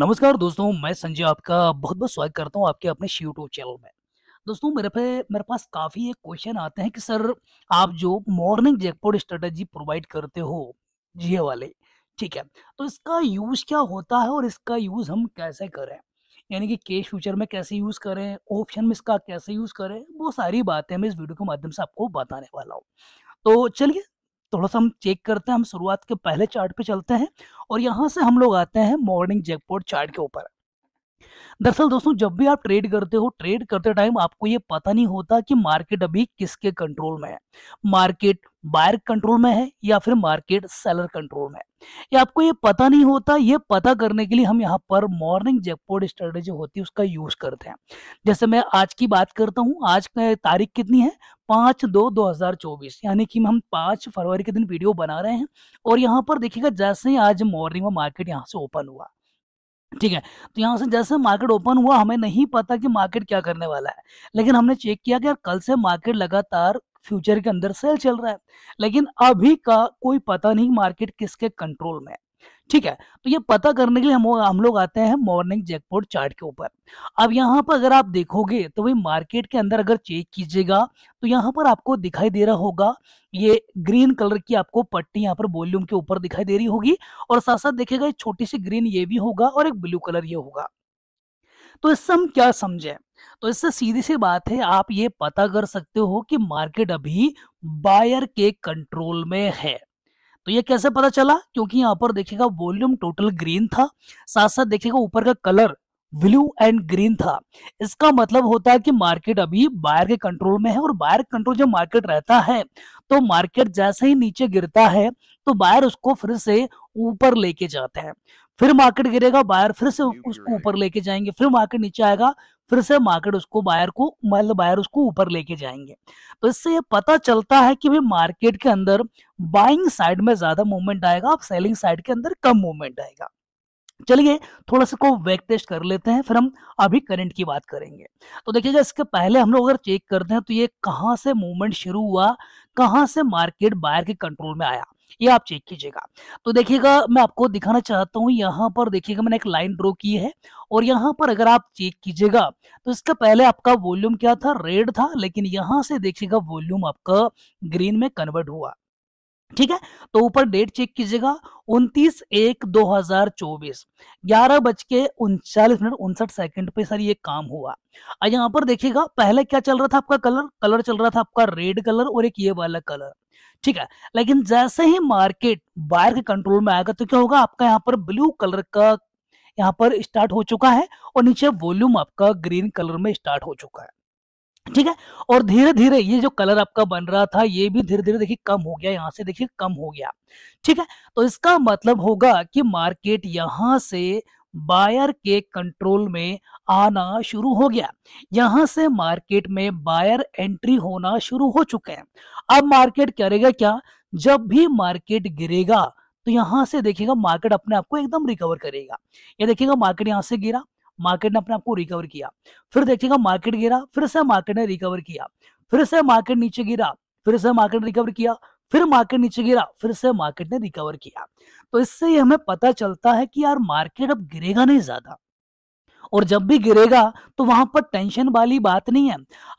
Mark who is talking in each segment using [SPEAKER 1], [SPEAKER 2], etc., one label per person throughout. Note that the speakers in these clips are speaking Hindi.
[SPEAKER 1] नमस्कार दोस्तों मैं संजय आपका बहुत बहुत स्वागत करता हूँ आपके अपने यूट्यूब चैनल में दोस्तों मेरे पे मेरे पास काफ़ी एक क्वेश्चन आते हैं कि सर आप जो मॉर्निंग जैकपॉट स्ट्रेटजी प्रोवाइड करते हो जिए वाले ठीक है तो इसका यूज़ क्या होता है और इसका यूज़ हम कैसे करें यानी कि कैश फ्यूचर में कैसे यूज़ करें ऑप्शन में इसका कैसे यूज़ करें वो सारी बातें मैं इस वीडियो के माध्यम से आपको बताने वाला हूँ तो चलिए थोड़ा सा हम चेक करते हैं हम शुरुआत के पहले चार्ट पे चलते हैं और यहाँ से हम लोग आते हैं मॉर्निंग जैकपॉट चार्ट के ऊपर दरअसल दोस्तों जब भी आप ट्रेड करते हो ट्रेड करते टाइम आपको ये पता नहीं होता कि मार्केट अभी किसके कंट्रोल में है मार्केट बायर कंट्रोल में है या फिर मार्केट सेलर कंट्रोल में है या आपको ये पता नहीं होता ये पता करने के लिए हम यहाँ पर मॉर्निंग जैकपॉट स्ट्रेटेजी होती है उसका यूज करते हैं जैसे मैं आज की बात करता हूँ आज तारीख कितनी है पाँच दो दो हजार चौबीस यानी कि हम पाँच फरवरी के दिन वीडियो बना रहे हैं और यहाँ पर देखिएगा जैसे ही आज मॉर्निंग में मार्केट यहाँ से ओपन हुआ ठीक है तो यहाँ से जैसे मार्केट ओपन हुआ हमें नहीं पता कि मार्केट क्या करने वाला है लेकिन हमने चेक किया कि यार कल से मार्केट लगातार फ्यूचर के अंदर सेल चल रहा है लेकिन अभी का कोई पता नहीं मार्केट किसके कंट्रोल में है ठीक है तो ये पता करने के लिए हम हम लोग आते हैं मॉर्निंग जैकपॉट चार्ट के ऊपर अब यहाँ पर अगर आप देखोगे तो भाई मार्केट के अंदर अगर चेक कीजिएगा तो यहाँ पर आपको दिखाई दे रहा होगा ये ग्रीन कलर की आपको पट्टी यहाँ पर वॉल्यूम के ऊपर दिखाई दे रही होगी और साथ साथ देखेगा छोटी सी ग्रीन ये भी होगा और एक ब्लू कलर ये होगा तो इससे हम क्या समझे तो इससे सीधी सी बात है आप ये पता कर सकते हो कि मार्केट अभी बायर के कंट्रोल में है तो ये कैसे पता चला क्योंकि यहाँ पर देखिएगा वॉल्यूम टोटल ग्रीन था साथ साथ देखिएगा ऊपर का कलर ब्लू एंड ग्रीन था इसका मतलब होता है कि मार्केट अभी बायर के कंट्रोल में है और बायर कंट्रोल जब मार्केट रहता है तो मार्केट जैसे ही नीचे गिरता है तो बायर उसको फिर से ऊपर लेके जाते हैं फिर मार्केट गिरेगा बायर फिर से उसको ऊपर लेके जाएंगे फिर मार्केट नीचे आएगा फिर से मार्केट उसको बायर को मतलब बायर उसको ऊपर लेके जाएंगे तो इससे ये पता चलता है कि भाई मार्केट के अंदर बाइंग साइड में ज्यादा मूवमेंट आएगा और सेलिंग साइड के अंदर कम मूवमेंट आएगा चलिए थोड़ा सा को वेक टेस्ट कर लेते हैं फिर हम अभी करंट की बात करेंगे तो देखिएगा इसके पहले हम लोग अगर चेक करते हैं तो ये कहाँ से मूवमेंट शुरू हुआ कहाँ से मार्केट बायर के कंट्रोल में आया ये आप चेक कीजिएगा तो देखिएगा मैं आपको दिखाना चाहता हूँ यहाँ पर देखिएगा मैंने एक लाइन ड्रॉ की है और यहाँ पर अगर आप चेक कीजिएगा तो इसका पहले आपका वॉल्यूम क्या था रेड था लेकिन यहाँ से देखिएगा वॉल्यूम आपका ग्रीन में कन्वर्ट हुआ ठीक है तो ऊपर डेट चेक कीजिएगा उनतीस एक दो हजार चौबीस ग्यारह बज के उनचालीस मिनट उनसठ सेकंड पे सर ये काम हुआ और यहाँ पर देखिएगा पहले क्या चल रहा था आपका कलर कलर चल रहा था आपका रेड कलर और एक ये वाला कलर ठीक है लेकिन जैसे ही मार्केट बायर के कंट्रोल में आएगा तो क्या होगा आपका यहाँ पर ब्लू कलर का यहाँ पर स्टार्ट हो चुका है और नीचे वॉल्यूम आपका ग्रीन कलर में स्टार्ट हो चुका है ठीक है और धीरे धीरे ये जो कलर आपका बन रहा था ये भी धीरे धीरे देखिए कम हो गया यहाँ से देखिए कम हो गया ठीक है तो इसका मतलब होगा कि मार्केट यहाँ से बायर के कंट्रोल में आना शुरू हो गया यहां से मार्केट में बायर एंट्री होना शुरू हो चुके हैं अब मार्केट करेगा क्या जब भी मार्केट गिरेगा तो यहां से देखिएगा मार्केट अपने आप को एकदम रिकवर करेगा ये देखिएगा मार्केट यहां से गिरा मार्केट ने अपने आप को रिकवर किया फिर देखिएगा मार्केट गिरा फिर से मार्केट ने रिकवर किया फिर से मार्केट नीचे गिरा फिर से मार्केट रिकवर किया फिर मार्केट नीचे गिरा फिर से मार्केट ने रिकवर किया तो इससे हमें पता चलता है कि यार मार्केट अब गिरेगा नहीं ज्यादा और जब भी गिरेगा तो वहां पर टेंशन वाली बात नहीं है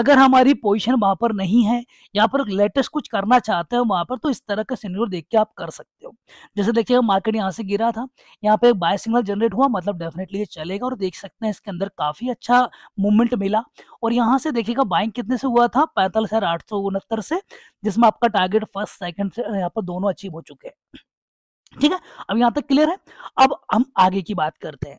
[SPEAKER 1] अगर हमारी पोजिशन वहां पर नहीं है यहाँ पर लेटेस्ट कुछ करना चाहते हो वहां पर तो इस तरह का सीनियर देख के आप कर सकते हो जैसे देखिएगा मार्केट यहाँ से गिरा था यहाँ पे एक बाय सिग्नल जनरेट हुआ मतलब डेफिनेटली ये चलेगा और देख सकते हैं इसके अंदर काफी अच्छा मूवमेंट मिला और यहाँ से देखिएगा बाइंग कितने से हुआ था पैंतालीस हजार आठ सौ उनहत्तर से जिसमें आपका टारगेट फर्स्ट सेकंड से यहाँ पर दोनों अचीव हो चुके हैं ठीक है अब यहाँ तक क्लियर है अब हम आगे की बात करते हैं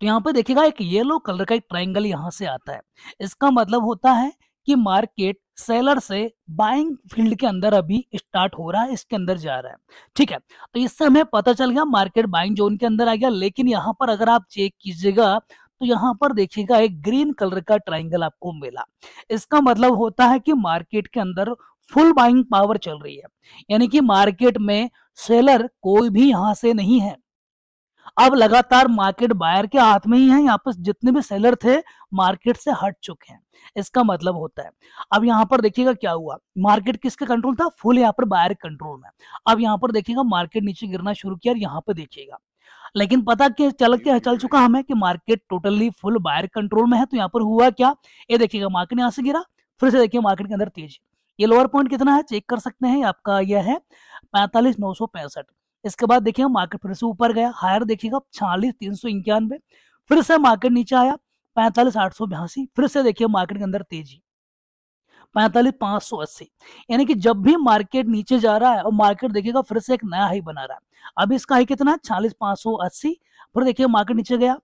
[SPEAKER 1] तो यहाँ पर देखिएगा एक येलो कलर का एक ट्राइंगल यहाँ से आता है इसका मतलब होता है कि मार्केट सेलर से बाइंग फील्ड के अंदर अभी स्टार्ट हो रहा है इसके अंदर जा रहा है ठीक है तो इससे हमें पता चल गया मार्केट बाइंग जोन के अंदर आ गया लेकिन यहाँ पर अगर आप चेक कीजिएगा तो यहाँ पर देखिएगा एक ग्रीन कलर का ट्राइंगल आपको मिला इसका मतलब होता है कि मार्केट के अंदर फुल बाइंग पावर चल रही है यानी कि मार्केट में सेलर कोई भी यहाँ से नहीं है अब लगातार मार्केट बायर के हाथ में ही है यहाँ पर जितने भी सेलर थे मार्केट से हट चुके हैं इसका मतलब होता है अब यहाँ पर देखिएगा क्या हुआ मार्केट किसके कंट्रोल था फुल यहाँ पर बायर कंट्रोल में अब यहाँ पर देखिएगा मार्केट नीचे गिरना शुरू किया और यहाँ पर देखिएगा लेकिन पता क्या चल क्या चल चुका हमें कि market totally full buyer control में है तो यहाँ पर हुआ क्या ये देखिएगा मार्केट यहाँ से गिरा फिर से देखिए मार्केट के अंदर तेज ये लोअर पॉइंट कितना है चेक कर सकते हैं आपका यह है पैंतालीस नौ सौ पैंसठ इसके बाद देखिए मार्केट फिर से ऊपर गया हायर देखिएगा छियालीस तीन सौ इक्यानवे फिर से मार्केट नीचे आया पैंतालीस आठ सौ बयासी फिर से देखिए मार्केट के अंदर तेजी पैंतालीस पांच सौ अस्सी यानी कि जब भी मार्केट नीचे जा रहा है और मार्केट देखिएगा फिर से एक नया हाई बना रहा है अब इसका हाई कितना है छियालीस पांच सौ अस्सी फिर देखिए मार्केट नीचे गया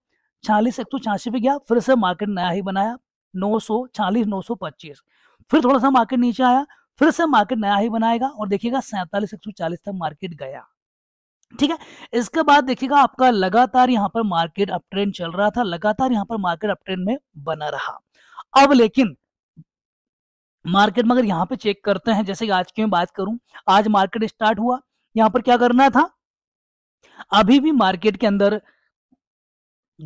[SPEAKER 1] छियालीस एक सौ छियासी पे गया फिर से मार्केट नया हाई बनाया नौ सौ छियालीस नौ सौ पच्चीस फिर थोड़ा सा मार्केट नीचे आया फिर से मार्केट नया ही बनाएगा और देखिएगा सैंतालीस एक सौ चालीस तक मार्केट गया ठीक है इसके बाद देखिएगा आपका लगातार यहां पर मार्केट अप ट्रेंड चल रहा था लगातार यहां पर मार्केट अप ट्रेंड में बना रहा अब लेकिन मार्केट मगर यहाँ पे चेक करते हैं जैसे आज की मैं बात करूं आज मार्केट स्टार्ट हुआ यहां पर क्या करना था अभी भी मार्केट के अंदर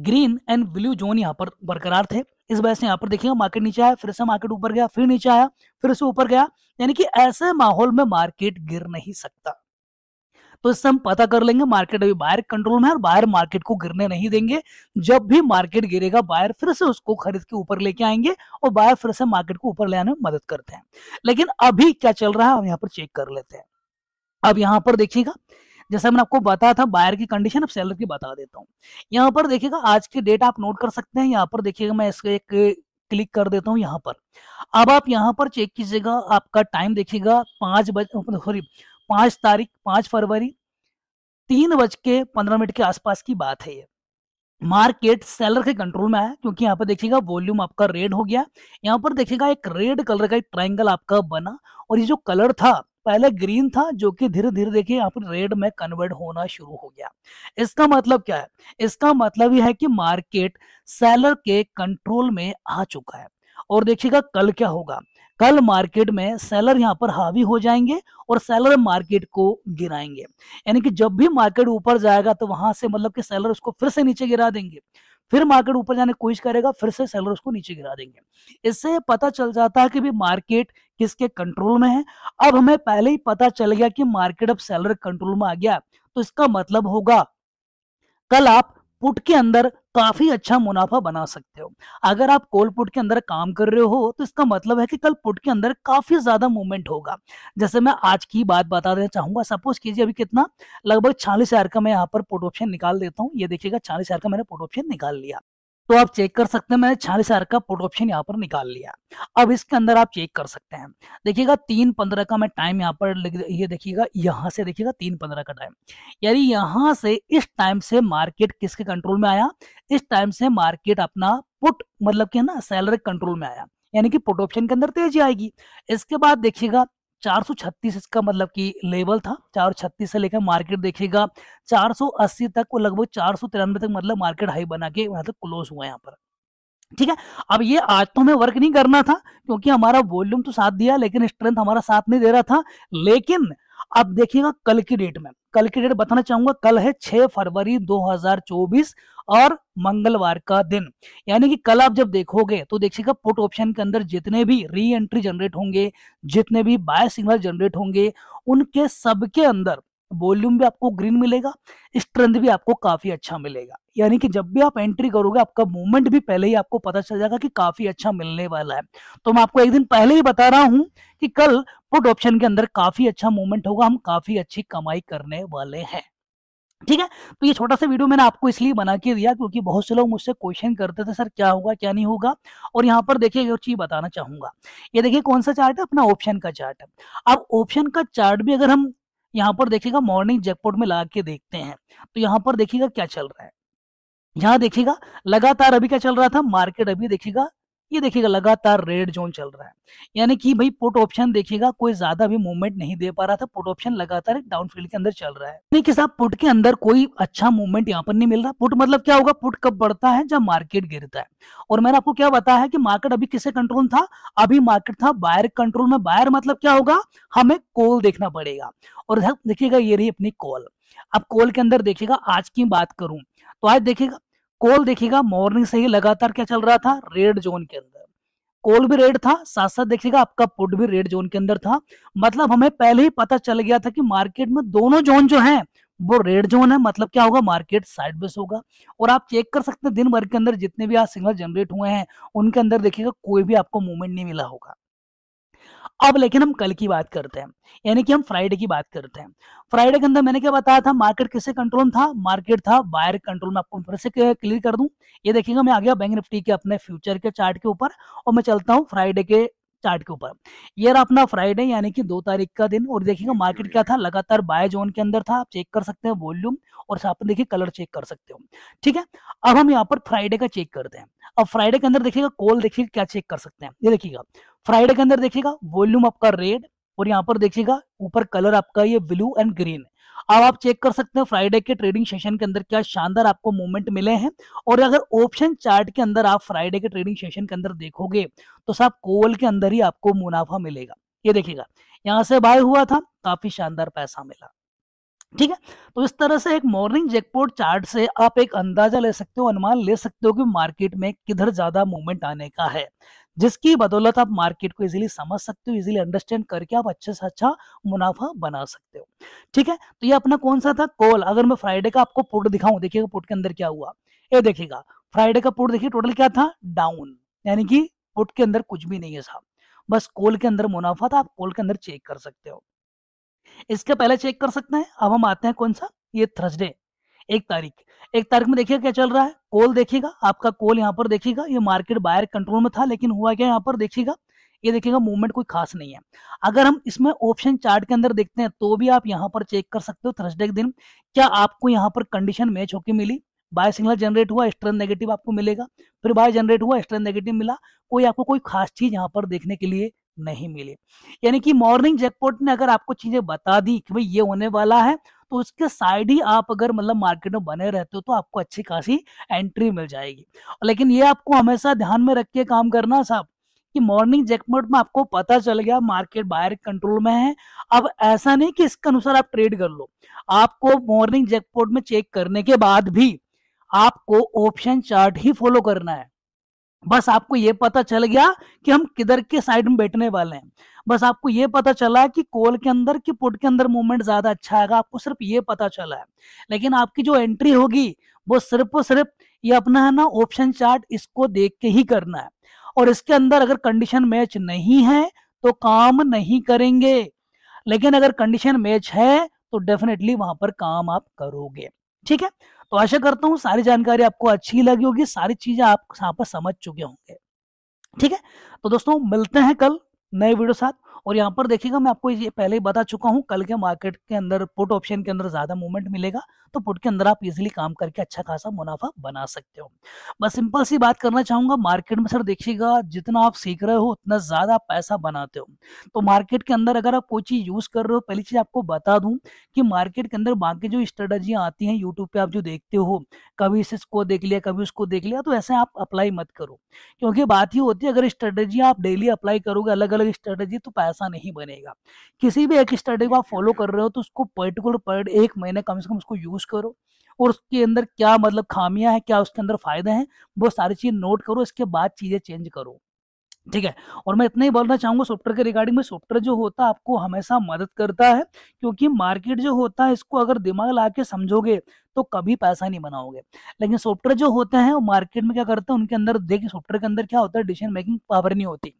[SPEAKER 1] ग्रीन एंड ब्लू जोन यहां पर बरकरार थे इस वजह से यहां पर देखिएगा मार्केट नीचे आया फिर से मार्केट ऊपर गया फिर नीचे आया फिर से ऊपर गया यानी कि ऐसे माहौल में मार्केट गिर नहीं सकता तो इससे हम पता कर लेंगे मार्केट अभी बाहर कंट्रोल में है और बाहर मार्केट को गिरने नहीं देंगे जब भी मार्केट गिरेगा बाहर फिर से उसको खरीद के ऊपर लेके आएंगे और बाहर फिर से मार्केट को ऊपर ले आने में मदद करते हैं लेकिन अभी क्या चल रहा है हम यहाँ पर चेक कर लेते हैं अब यहाँ पर देखिएगा जैसा मैंने आपको बताया था बायर की कंडीशन अब सेलर की बता देता हूँ यहाँ पर देखिएगा आज की डेट आप नोट कर सकते हैं यहाँ पर देखिएगा मैं इसका एक क्लिक कर देता हूँ यहाँ पर अब आप यहाँ पर चेक कीजिएगा आपका टाइम देखिएगा पांच बजे सॉरी पांच तारीख पांच फरवरी तीन बज के पंद्रह मिनट के आसपास की बात है ये मार्केट सेलर के कंट्रोल में आया क्योंकि यहाँ पर देखिएगा वॉल्यूम आपका रेड हो गया यहाँ पर देखिएगा एक रेड कलर का एक ट्राइंगल आपका बना और ये जो कलर था पहले ग्रीन था जो कि धीरे धीरे देखिए यहाँ पर रेड में कन्वर्ट होना शुरू हो गया इसका मतलब क्या है इसका मतलब यह है कि मार्केट सेलर के कंट्रोल में आ चुका है और देखिएगा कल क्या होगा कल मार्केट में सेलर यहां पर हावी हो जाएंगे और सेलर मार्केट को गिराएंगे यानी कि जब भी मार्केट ऊपर जाएगा तो वहां से मतलब कि सेलर उसको फिर से नीचे गिरा देंगे फिर मार्केट ऊपर जाने की कोशिश करेगा फिर से सेलर उसको नीचे गिरा देंगे इससे पता चल जाता है कि भी मार्केट किसके कंट्रोल में है अब हमें पहले ही पता चल गया कि मार्केट अब सेलर कंट्रोल में आ गया तो इसका मतलब होगा कल आप पुट के अंदर काफी अच्छा मुनाफा बना सकते हो अगर आप कोल पुट के अंदर काम कर रहे हो तो इसका मतलब है कि कल पुट के अंदर काफी ज्यादा मूवमेंट होगा जैसे मैं आज की बात बता देना चाहूंगा सपोज कीजिए अभी कितना लगभग चालीस हजार का मैं यहाँ पर पुट ऑप्शन निकाल देता हूँ ये देखिएगा चालीस हजार का मैंने पुट ऑप्शन निकाल लिया तो आप चेक कर सकते हैं मैंने छियालीस हजार का पुट ऑप्शन यहाँ पर निकाल लिया अब इसके अंदर आप चेक कर सकते हैं देखिएगा तीन पंद्रह का मैं टाइम यहाँ पर ये देखिएगा यहाँ से देखिएगा तीन पंद्रह का टाइम यानी यहाँ से इस टाइम से मार्केट किसके कंट्रोल में आया इस टाइम से मार्केट अपना पुट मतलब कि ना सैलरी कंट्रोल में आया यानी कि पुट ऑप्शन के अंदर तेजी आएगी इसके बाद देखिएगा 436 इसका मतलब कि लेवल था 436 से लेकर मार्केट देखेगा 480 तक वो लगभग चार तक मतलब मार्केट हाई बना के वहां तक क्लोज हुआ यहाँ पर ठीक है अब ये आज तो हमें वर्क नहीं करना था क्योंकि हमारा वॉल्यूम तो साथ दिया लेकिन स्ट्रेंथ हमारा साथ नहीं दे रहा था लेकिन अब देखिएगा कल की डेट में कल की डेट बताना चाहूंगा कल है 6 फरवरी 2024 और मंगलवार का दिन यानी कि कल आप जब देखोगे तो देखिएगा पुट ऑप्शन के अंदर जितने भी री एंट्री जनरेट होंगे जितने भी बाय सिग्नल जनरेट होंगे उनके सबके अंदर वॉल्यूम भी आपको ग्रीन मिलेगा स्ट्रेंथ भी आपको काफी अच्छा मिलेगा यानी कि जब भी आप एंट्री करोगे आपका मूवमेंट भी पहले ही आपको पता चल जाएगा कि काफी अच्छा मिलने वाला है तो मैं आपको एक दिन पहले ही बता रहा हूं कि कल पुट ऑप्शन के अंदर काफी अच्छा मूवमेंट होगा हम काफी अच्छी कमाई करने वाले हैं ठीक है तो ये छोटा सा वीडियो मैंने आपको इसलिए बना के दिया क्योंकि बहुत से लोग मुझसे क्वेश्चन करते थे सर क्या होगा क्या नहीं होगा और यहाँ पर देखिए एक चीज बताना चाहूंगा ये देखिए कौन सा चार्ट है अपना ऑप्शन का चार्ट है अब ऑप्शन का चार्ट भी अगर हम यहाँ पर देखिएगा मॉर्निंग जैकपॉट में ला के देखते हैं तो यहाँ पर देखिएगा क्या चल रहा है यहां देखिएगा लगातार अभी क्या चल रहा था मार्केट अभी देखिएगा ये देखिएगा लगातार रेड जोन चल रहा है यानी कि भाई पुट ऑप्शन देखिएगा कोई ज्यादा भी मूवमेंट नहीं दे पा रहा था पुट ऑप्शन लगातार एक डाउन फील्ड के अंदर चल रहा है यानी कि साहब पुट के अंदर कोई अच्छा मूवमेंट यहाँ पर नहीं मिल रहा पुट मतलब क्या होगा पुट कब बढ़ता है जब मार्केट गिरता है और मैंने आपको क्या बताया है कि मार्केट अभी किसे कंट्रोल था अभी मार्केट था बायर कंट्रोल में बायर मतलब क्या होगा हमें कॉल देखना पड़ेगा और देखिएगा ये रही अपनी कॉल अब कॉल के अंदर देखिएगा आज की बात करूं तो आज देखिएगा कोल देखिएगा मॉर्निंग से ही लगातार क्या चल रहा था रेड जोन के अंदर कोल भी रेड था साथ साथ देखिएगा आपका पुट भी रेड जोन के अंदर था मतलब हमें पहले ही पता चल गया था कि मार्केट में दोनों जोन जो है वो रेड जोन है मतलब क्या होगा मार्केट साइड बेस होगा और आप चेक कर सकते हैं दिन भर के अंदर जितने भी आज सिग्नल जनरेट हुए हैं उनके अंदर देखिएगा कोई भी आपको मूवमेंट नहीं मिला होगा अब लेकिन हम कल की बात करते हैं यानी कि हम फ्राइडे की बात करते हैं फ्राइडे के अंदर मैंने क्या बताया था मार्केट किसके कंट्रोल में था मार्केट था बायर कंट्रोल में आपको फिर से क्लियर कर दूं ये देखिएगा मैं आ गया बैंक निफ्टी के अपने फ्यूचर के चार्ट के ऊपर और मैं चलता हूँ फ्राइडे के चार्ट के ऊपर ये रहा अपना फ्राइडे यानी कि दो तारीख का दिन और देखिएगा मार्केट क्या था लगातार बाय जोन के अंदर था आप चेक कर सकते हैं वॉल्यूम और साथ में देखिए कलर चेक कर सकते हो ठीक है अब हम यहाँ पर फ्राइडे का चेक करते हैं अब फ्राइडे के अंदर देखिएगा कॉल देखिएगा क्या चेक कर सकते हैं ये देखिएगा फ्राइडे के अंदर देखिएगा वॉल्यूम आपका रेड और यहाँ पर देखिएगा ऊपर कलर आपका ये ब्लू एंड ग्रीन है अब आप चेक कर सकते हैं फ्राइडे के ट्रेडिंग सेशन के अंदर क्या शानदार आपको मूवमेंट मिले हैं और अगर ऑप्शन चार्ट के अंदर आप फ्राइडे के ट्रेडिंग सेशन के अंदर देखोगे तो साहब कोल के अंदर ही आपको मुनाफा मिलेगा ये देखिएगा यहाँ से बाय हुआ था काफी शानदार पैसा मिला ठीक है तो इस तरह से एक मॉर्निंग जैकपॉट चार्ट से आप एक अंदाजा ले सकते हो अनुमान ले सकते हो कि मार्केट में किधर ज्यादा मूवमेंट आने का है जिसकी बदौलत आप मार्केट को इजीली समझ सकते हो इजीली अंडरस्टैंड करके आप अच्छे से अच्छा मुनाफा बना सकते हो ठीक है तो ये अपना कौन सा था कॉल अगर मैं फ्राइडे का आपको पुट दिखाऊं देखिएगा पुट के अंदर क्या हुआ ये देखिएगा फ्राइडे का पुट देखिए टोटल क्या था डाउन यानी कि पुट के अंदर कुछ भी नहीं है साहब बस कॉल के अंदर मुनाफा था आप कॉल के अंदर चेक कर सकते हो इसके पहले चेक कर सकते हैं अब हम आते हैं कौन सा ये थर्सडे एक तारीख एक तारीख में देखिए क्या चल रहा है कोल देखिएगा आपका कोल यहाँ पर देखिएगा ये मार्केट बायर कंट्रोल में था लेकिन हुआ क्या यहाँ पर देखिएगा ये देखिएगा मूवमेंट कोई खास नहीं है अगर हम इसमें ऑप्शन चार्ट के अंदर देखते हैं तो भी आप यहाँ पर चेक कर सकते हो थर्सडे के दिन क्या आपको यहाँ पर कंडीशन मैच होकर मिली बाय सिग्नल जनरेट हुआ स्ट्रेंथ नेगेटिव आपको मिलेगा फिर बाय जनरेट हुआ स्ट्रेंथ नेगेटिव मिला कोई आपको कोई खास चीज यहाँ पर देखने के लिए नहीं मिले यानी कि मॉर्निंग जैकपॉट ने अगर आपको चीजें बता दी कि भाई ये होने वाला है तो उसके साइड ही आप अगर मतलब मार्केट में बने रहते हो तो आपको अच्छी खासी एंट्री मिल जाएगी लेकिन ये आपको हमेशा ध्यान में रख के काम करना साहब कि मॉर्निंग जैकपॉट में आपको पता चल गया मार्केट बाहर कंट्रोल में है अब ऐसा नहीं कि इसके अनुसार आप ट्रेड कर लो आपको मॉर्निंग जैकपॉट में चेक करने के बाद भी आपको ऑप्शन चार्ट ही फॉलो करना है बस आपको ये पता चल गया कि हम किधर के साइड में बैठने वाले हैं बस आपको ये पता चला कि कोल के अंदर कि पुट के अंदर मूवमेंट ज्यादा अच्छा आएगा आपको सिर्फ ये पता चला है लेकिन आपकी जो एंट्री होगी वो सिर्फ और सिर्फ ये अपना है ना ऑप्शन चार्ट इसको देख के ही करना है और इसके अंदर अगर कंडीशन मैच नहीं है तो काम नहीं करेंगे लेकिन अगर कंडीशन मैच है तो डेफिनेटली वहां पर काम आप करोगे ठीक है तो आशा करता हूँ सारी जानकारी आपको अच्छी लगी होगी सारी चीजें आप यहाँ पर समझ चुके होंगे ठीक है तो दोस्तों मिलते हैं कल नए वीडियो साथ और यहाँ पर देखिएगा मैं आपको ये पहले ही बता चुका हूँ कल के मार्केट के अंदर पुट ऑप्शन के अंदर ज़्यादा मूवमेंट मिलेगा तो पुट के अंदर आप इजिली काम करके अच्छा खासा मुनाफा बना सकते हो बस सिंपल सी बात करना चाहूंगा मार्केट में सर देखिएगा जितना आप सीख रहे हो उतना ज़्यादा पैसा बनाते हो तो मार्केट के अंदर अगर आप कोई चीज़ यूज़ कर रहे हो पहली चीज़ आपको बता दू कि मार्केट के अंदर बाकी जो स्ट्रेटजियाँ आती हैं यूट्यूब पे आप जो देखते हो कभी इसको देख लिया कभी उसको देख लिया तो ऐसे आप अप्लाई मत करो क्योंकि बात ही होती है अगर स्ट्रेटेजी आप डेली अप्लाई करोगे अलग अलग स्ट्रेटेजी तो पैसा ऐसा नहीं बनेगा किसी भी एक स्ट्रेटेजी को आप फॉलो कर रहे हो तो उसको पर्टिकुलर पर एक महीने कम से कम उसको यूज करो और उसके अंदर क्या मतलब खामियां हैं क्या उसके अंदर फायदे हैं वो सारी चीज़ नोट करो इसके बाद चीज़ें चेंज करो ठीक है और मैं इतना ही बोलना चाहूंगा सॉफ्टवेयर के रिगार्डिंग में सॉफ्टवेयर जो होता है आपको हमेशा मदद करता है क्योंकि मार्केट जो होता है इसको अगर दिमाग ला के समझोगे तो कभी पैसा नहीं बनाओगे लेकिन सॉफ्टवेयर जो होते हैं वो मार्केट में क्या करते हैं उनके अंदर देखिए सॉफ्टवेयर के अंदर क्या होता है डिसीजन मेकिंग पावर नहीं होती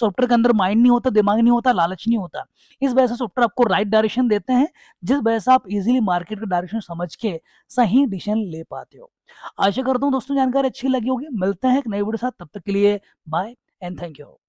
[SPEAKER 1] सॉफ्टवेयर के अंदर माइंड नहीं होता दिमाग नहीं होता लालच नहीं होता इस वजह से सॉफ्टवेयर आपको राइट डायरेक्शन देते हैं जिस वजह से आप इजिली मार्केट का डायरेक्शन समझ के सही डिसीजन ले पाते हो आशा करता हूँ दोस्तों जानकारी अच्छी लगी होगी मिलते हैं एक नई वीडियो साथ तब तक के लिए बाय and thank you